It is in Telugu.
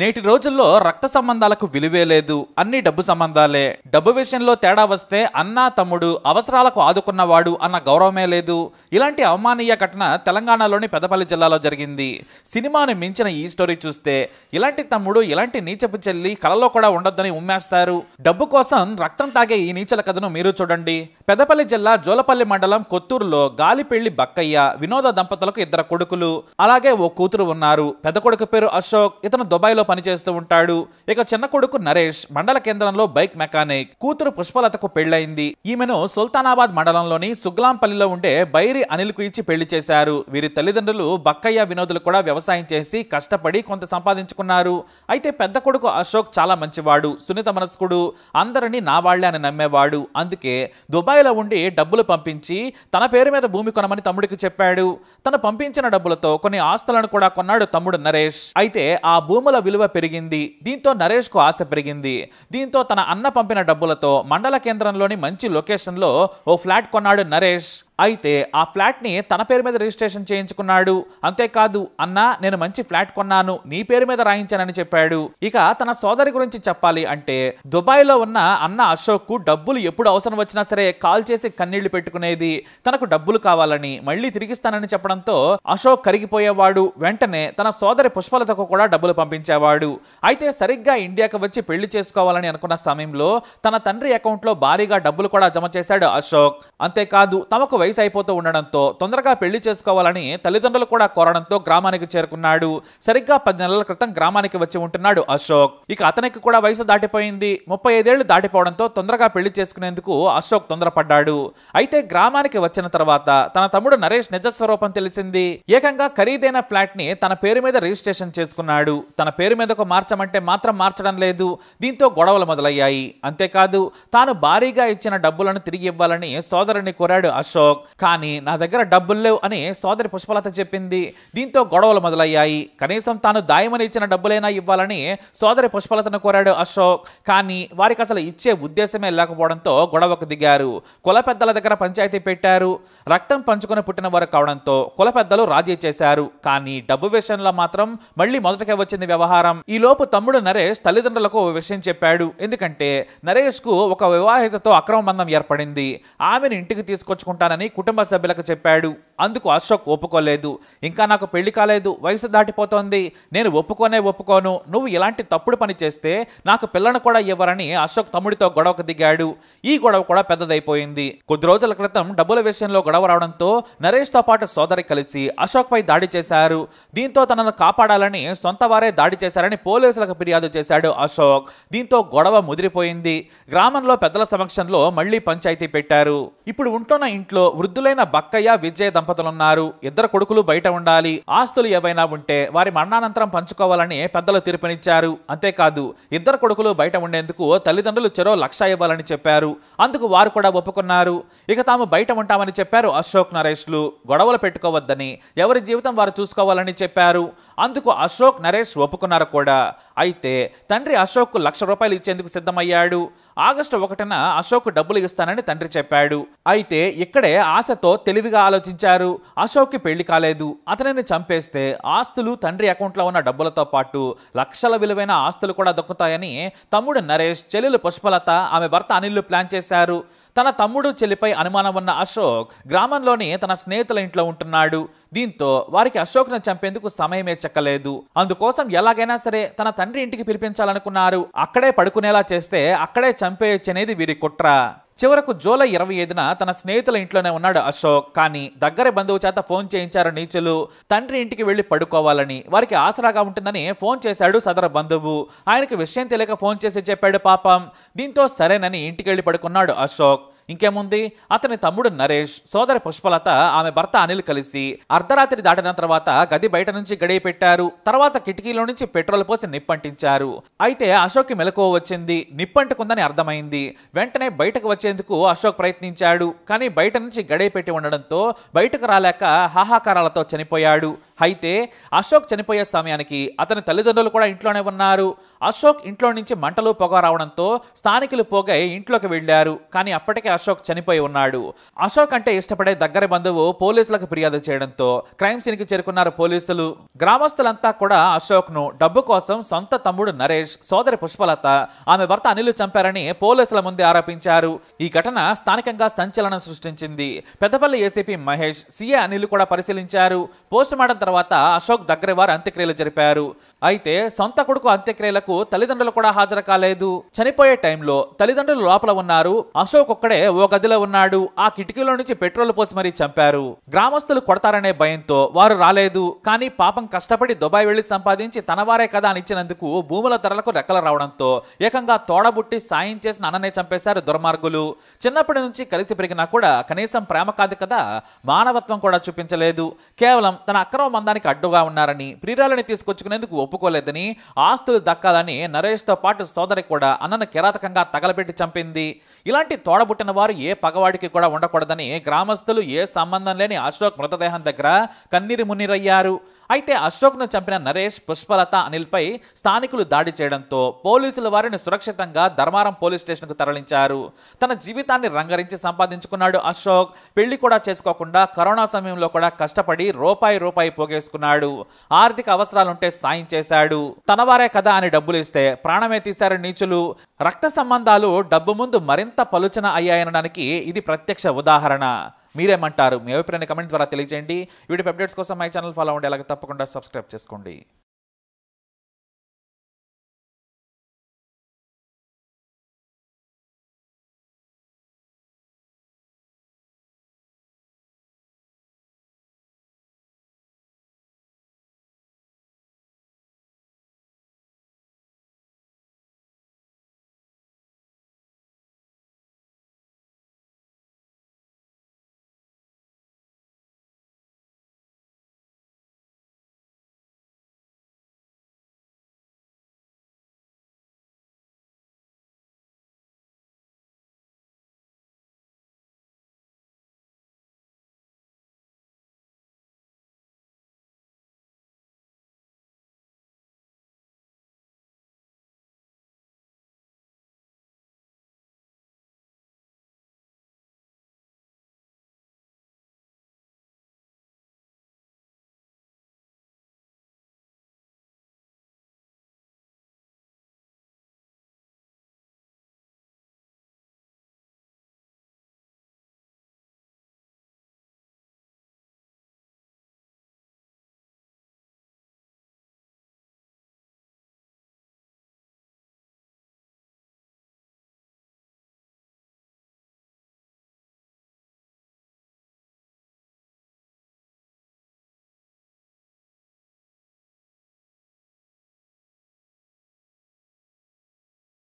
నేటి రోజుల్లో రక్త సంబంధాలకు విలువే లేదు అన్ని డబ్బు సంబంధాలే డబ్బు విషయంలో తేడా వస్తే అన్న తమ్ముడు అవసరాలకు ఆదుకున్నవాడు అన్న గౌరవమే లేదు ఇలాంటి అవమానీయ ఘటన తెలంగాణలోని పెదపల్లి జిల్లాలో జరిగింది సినిమాను మించిన ఈ స్టోరీ చూస్తే ఇలాంటి తమ్ముడు ఇలాంటి నీచపు చెల్లి కలలో కూడా ఉండొద్దని ఉమ్మేస్తారు డబ్బు కోసం రక్తం తాగే ఈ నీచల కథను మీరు చూడండి పెదపల్లి జిల్లా జోలపల్లి మండలం కొత్తూరులో గాలిపెళ్లి బక్కయ్య వినోద దంపతులకు ఇద్దరు కొడుకులు అలాగే ఓ కూతురు ఉన్నారు పెద్ద కొడుకు పేరు అశోక్ ఇతను దుబాయ్లో పనిచేస్తూ ఉంటాడు ఇక చిన్న కొడుకు నరేష్ మండల కేంద్రంలో బైక్ మెకానిక్ కూతురు పుష్పలతకు పెళ్లైంది ఈమెను సుల్తానాబాద్ మండలంలోని సుగ్లాంపల్లిలో ఉండే బైరి అనిల్కు ఇచ్చి పెళ్లి చేశారు వీరి తల్లిదండ్రులు బక్కయ్య వినోదులు కూడా వ్యవసాయం చేసి కష్టపడి కొంత సంపాదించుకున్నారు అయితే పెద్ద కొడుకు అశోక్ చాలా మంచివాడు సునీత మనస్కుడు అందరినీ నా వాళ్లే అని నమ్మేవాడు అందుకే దుబాయ్ దుబాయ్లో ఉండి డబ్బులు పంపించి తన పేరు మీద భూమి కొనమని తమ్ముడికి చెప్పాడు తన పంపించిన డబ్బులతో కొన్ని ఆస్తులను కూడా కొన్నాడు తమ్ముడు నరేష్ అయితే ఆ భూముల విలువ పెరిగింది దీంతో నరేష్ కు ఆశ పెరిగింది దీంతో తన అన్న పంపిన డబ్బులతో మండల కేంద్రంలోని మంచి లొకేషన్ లో ఓ ఫ్లాట్ కొన్నాడు నరేష్ అయితే ఆ ఫ్లాట్ని తన పేరు మీద రిజిస్ట్రేషన్ చేయించుకున్నాడు అంతేకాదు అన్నా నేను మంచి ఫ్లాట్ కొన్నాను నీ పేరు మీద రాయించానని చెప్పాడు ఇక తన సోదరి గురించి చెప్పాలి అంటే దుబాయ్లో ఉన్న అన్న అశోక్కు డబ్బులు ఎప్పుడు అవసరం వచ్చినా సరే కాల్ చేసి కన్నీళ్లు పెట్టుకునేది తనకు డబ్బులు కావాలని మళ్ళీ తిరిగిస్తానని చెప్పడంతో అశోక్ కరిగిపోయేవాడు వెంటనే తన సోదరి పుష్పలతకు కూడా డబ్బులు పంపించేవాడు అయితే సరిగ్గా ఇండియాకి వచ్చి పెళ్లి చేసుకోవాలని అనుకున్న సమయంలో తన తండ్రి అకౌంట్లో భారీగా డబ్బులు కూడా జమ చేశాడు అశోక్ అంతేకాదు తమకు వయసు వయసు అయిపోతూ ఉండడంతో తొందరగా పెళ్లి చేసుకోవాలని తల్లిదండ్రులు కూడా కోరడంతో గ్రామానికి చేరుకున్నాడు సరిగ్గా పది నెలల క్రితం గ్రామానికి వచ్చి ఉంటున్నాడు అశోక్ ఇక అతనికి కూడా వయసు దాటిపోయింది ముప్పై ఐదేళ్లు దాటిపోవడంతో తొందరగా పెళ్లి చేసుకునేందుకు అశోక్ తొందరపడ్డాడు అయితే గ్రామానికి వచ్చిన తర్వాత తన తమ్ముడు నరేష్ నిజస్వరూపం తెలిసింది ఏకంగా ఖరీదైన ఫ్లాట్ ని తన పేరు మీద రిజిస్ట్రేషన్ చేసుకున్నాడు తన పేరు మీదకు మార్చమంటే మాత్రం మార్చడం లేదు దీంతో గొడవలు మొదలయ్యాయి అంతేకాదు తాను భారీగా ఇచ్చిన డబ్బులను తిరిగి ఇవ్వాలని సోదరుని కోరాడు అశోక్ కానీ నా దగ్గర డబ్బులు లేవు అని సోదరి పుష్పలత చెప్పింది దీంతో గొడవలు మొదలయ్యాయి కనీసం తాను దాయమని ఇచ్చిన డబ్బులైనా ఇవ్వాలని సోదరి పుష్పలతను కోరాడు అశోక్ కానీ వారికి అసలు ఇచ్చే ఉద్దేశమే లేకపోవడంతో గొడవకు దిగారు కుల పెద్దల దగ్గర పంచాయతీ పెట్టారు రక్తం పంచుకుని పుట్టిన వారు కావడంతో కుల పెద్దలు రాజీ చేశారు కానీ డబ్బు విషయంలో మాత్రం మళ్ళీ మొదటకే వచ్చింది వ్యవహారం ఈలోపు తమ్ముడు నరేష్ తల్లిదండ్రులకు విషయం చెప్పాడు ఎందుకంటే నరేష్ కు ఒక వివాహితతో అక్రమ బంధం ఏర్పడింది ఆమెను ఇంటికి తీసుకొచ్చుకుంటానని చేస్తానని కుటుంబ సభ్యులకు చెప్పాడు అందుకు అశోక్ ఒప్పుకోలేదు ఇంకా నాకు పెళ్లి కాలేదు వయసు దాటిపోతోంది నేను ఒప్పుకోనే ఒప్పుకోను నువ్వు ఇలాంటి తప్పుడు పని చేస్తే నాకు పిల్లను కూడా ఇవ్వరని అశోక్ తమ్ముడితో గొడవకు దిగాడు ఈ గొడవ కూడా పెద్దదైపోయింది కొద్ది రోజుల క్రితం డబ్బుల విషయంలో గొడవ రావడంతో నరేష్తో పాటు సోదరి కలిసి అశోక్పై దాడి చేశారు దీంతో తనను కాపాడాలని సొంత వారే దాడి చేశారని పోలీసులకు ఫిర్యాదు చేశాడు అశోక్ దీంతో గొడవ ముదిరిపోయింది గ్రామంలో పెద్దల సమక్షంలో మళ్లీ పంచాయతీ పెట్టారు ఇప్పుడు ఉంటున్న ఇంట్లో వృద్ధులైన బక్కయ్య విజయ్ దంపతులున్నారు ఇద్దరు కొడుకులు బయట ఉండాలి ఆస్తులు ఏవైనా ఉంటే వారి మరణానంతరం పంచుకోవాలని పెద్దలు తీర్పునిచ్చారు అంతేకాదు ఇద్దరు కొడుకులు బయట ఉండేందుకు తల్లిదండ్రులు చెరో లక్ష ఇవ్వాలని చెప్పారు అందుకు వారు కూడా ఒప్పుకున్నారు ఇక తాము బయట ఉంటామని చెప్పారు అశోక్ నరేష్లు గొడవలు పెట్టుకోవద్దని ఎవరి జీవితం వారు చూసుకోవాలని చెప్పారు అందుకు అశోక్ నరేష్ ఒప్పుకున్నారు కూడా అయితే తండ్రి అశోక్ లక్ష రూపాయలు ఇచ్చేందుకు సిద్ధమయ్యాడు ఆగస్టు ఒకటిన అశోక్ డబ్బులు ఇస్తానని తండ్రి చెప్పాడు అయితే ఇక్కడే ఆశతో తెలివిగా ఆలోచించారు అశోక్కి పెళ్లి కాలేదు అతనిని చంపేస్తే ఆస్తులు తండ్రి అకౌంట్లో ఉన్న డబ్బులతో పాటు లక్షల విలువైన ఆస్తులు కూడా దక్కుతాయని తమ్ముడు నరేష్ చెల్లెలు పుష్పలత ఆమె భర్త అనిల్లు ప్లాన్ చేశారు తన తమ్ముడు చెల్లిపై అనుమానం ఉన్న అశోక్ గ్రామంలోని తన స్నేహితుల ఇంట్లో ఉంటున్నాడు దీంతో వారికి అశోక్ను చంపేందుకు సమయమే చెక్కలేదు అందుకోసం ఎలాగైనా సరే తన తండ్రి ఇంటికి పిలిపించాలనుకున్నారు అక్కడే పడుకునేలా చేస్తే అక్కడే చంపేయొచ్చనేది వీరి కుట్ర చివరకు జూలై ఇరవై ఐదున తన స్నేహితుల ఇంట్లోనే ఉన్నాడు అశోక్ కానీ దగ్గర బంధువు చేత ఫోన్ చేయించారు నీచులు తండ్రి ఇంటికి వెళ్లి పడుకోవాలని వారికి ఆసరాగా ఉంటుందని ఫోన్ చేశాడు సదర బంధువు ఆయనకు విషయం తెలియక ఫోన్ చేసి చెప్పాడు పాపం దీంతో సరేనని ఇంటికి వెళ్లి పడుకున్నాడు అశోక్ ఇంకేముంది అతని తమ్ముడు నరేష్ సోదరి పుష్పలత ఆమె భర్త అనిల్ కలిసి అర్ధరాత్రి దాటిన తర్వాత గది బయట నుంచి గడియ పెట్టారు తర్వాత కిటికీలో నుంచి పెట్రోల్ పోసి నిప్పంటించారు అయితే అశోక్కి మెలకువ వచ్చింది నిప్పంటుకుందని అర్థమైంది వెంటనే బయటకు వచ్చేందుకు అశోక్ ప్రయత్నించాడు కానీ బయట నుంచి గడియ పెట్టి ఉండడంతో బయటకు రాలేక హాహాకారాలతో చనిపోయాడు అయితే అశోక్ చనిపోయే సమయానికి అతని తల్లిదండ్రులు కూడా ఇంట్లోనే ఉన్నారు అశోక్ ఇంట్లో నుంచి మంటలు పొగ రావడంతో స్థానికులు పోగై ఇంట్లోకి వెళ్లారు కానీ అప్పటికే అశోక్ చనిపోయి ఉన్నాడు అశోక్ అంటే ఇష్టపడే దగ్గర బంధువు పోలీసులకు ఫిర్యాదు చేయడంతో క్రైమ్ కి చేరుకున్నారు పోలీసులు గ్రామస్తులంతా కూడా అశోక్ ను డబ్బు కోసం సొంత తమ్ముడు నరేష్ సోదరి పుష్పలత ఆమె భర్త అనిల్ చంపారని పోలీసుల ముందే ఆరోపించారు ఈ ఘటన స్థానికంగా సంచలనం సృష్టించింది పెద్దపల్లి ఏసీపీ మహేష్ సీఏ అనిల్ కూడా పరిశీలించారు పోస్టుమార్టం తర్వాత అశోక్ దగ్గర వారు అంత్యక్రియలు జరిపారు అయితే సొంత కొడుకు అంత్యక్రియలకు తల్లిదండ్రులు కూడా హాజరు కాలేదు చనిపోయే టైంలో తల్లిదండ్రులు లోపల ఉన్నారు అశోక్ ఒక్కడే ఓ గదిలో ఉన్నాడు ఆ కిటికీలో నుంచి పెట్రోల్ పోసి మరీ చంపారు గ్రామస్తులు కొడతారనే భయంతో వారు రాలేదు కానీ పాపం కష్టపడి దుబాయ్ వెళ్లి సంపాదించి తనవారే కదా అనిచ్చినందుకు భూముల ధరలకు రెక్కలు రావడంతో ఏకంగా తోడబుట్టి సాయం చేసిన అన్ననే చంపేశారు దుర్మార్గులు చిన్నప్పటి నుంచి కలిసి పెరిగినా కూడా కనీసం ప్రేమ కాదు కదా మానవత్వం కూడా చూపించలేదు కేవలం తన అక్రమ ఒప్పందానికి అడ్డుగా ఉన్నారని ప్రియురాలని తీసుకొచ్చుకునేందుకు ఒప్పుకోలేదని ఆస్తులు దక్కాలని నరేష్ తో పాటు సోదరి కూడా అన్నను కిరాతకంగా తగలబెట్టి చంపింది ఇలాంటి తోడబుట్టిన వారు ఏ పగవాడికి కూడా ఉండకూడదని గ్రామస్తులు ఏ సంబంధం లేని అశోక్ మృతదేహం దగ్గర కన్నీరు మున్నీరయ్యారు అయితే అశోక్ను చంపిన నరేష్ పుష్పలత అనిల్పై స్థానికులు దాడి చేయడంతో పోలీసుల వారిని సురక్షితంగా ధర్మారం పోలీస్ స్టేషన్కు తరలించారు తన జీవితాన్ని రంగరించి సంపాదించుకున్నాడు అశోక్ పెళ్లి కూడా చేసుకోకుండా కరోనా సమయంలో కూడా కష్టపడి రూపాయి రూపాయి పోగేసుకున్నాడు ఆర్థిక అవసరాలుంటే సాయం చేశాడు తనవారే కదా అని డబ్బులు ఇస్తే ప్రాణమే తీశారు నీచులు రక్త సంబంధాలు డబ్బు ముందు మరింత పలుచన అయ్యాయనడానికి ఇది ప్రత్యక్ష ఉదాహరణ మీరేమంటారు మీ అభిప్రాయాన్ని కమెంట్ ద్వారా తెలియజేయండి వీడియో అప్డేట్స్ కోసం మై ఛానల్ ఫాలో అవ్వండి అలాగే తప్పకుండా సబ్స్క్రైబ్ చేసుకోండి